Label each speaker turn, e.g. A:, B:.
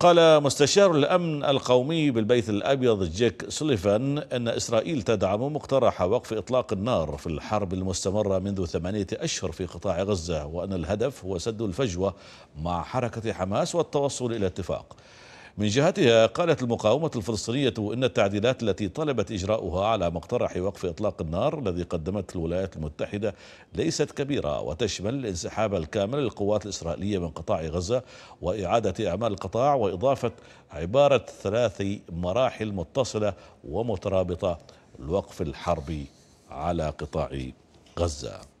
A: قال مستشار الأمن القومي بالبيت الأبيض جيك سوليفان أن إسرائيل تدعم مقترح وقف إطلاق النار في الحرب المستمرة منذ ثمانية أشهر في قطاع غزة وأن الهدف هو سد الفجوة مع حركة حماس والتوصل إلى اتفاق من جهتها قالت المقاومة الفلسطينية أن التعديلات التي طلبت إجراؤها على مقترح وقف إطلاق النار الذي قدمته الولايات المتحدة ليست كبيرة وتشمل الانسحاب الكامل للقوات الإسرائيلية من قطاع غزة وإعادة أعمال القطاع وإضافة عبارة ثلاث مراحل متصلة ومترابطة الوقف الحربي على قطاع غزة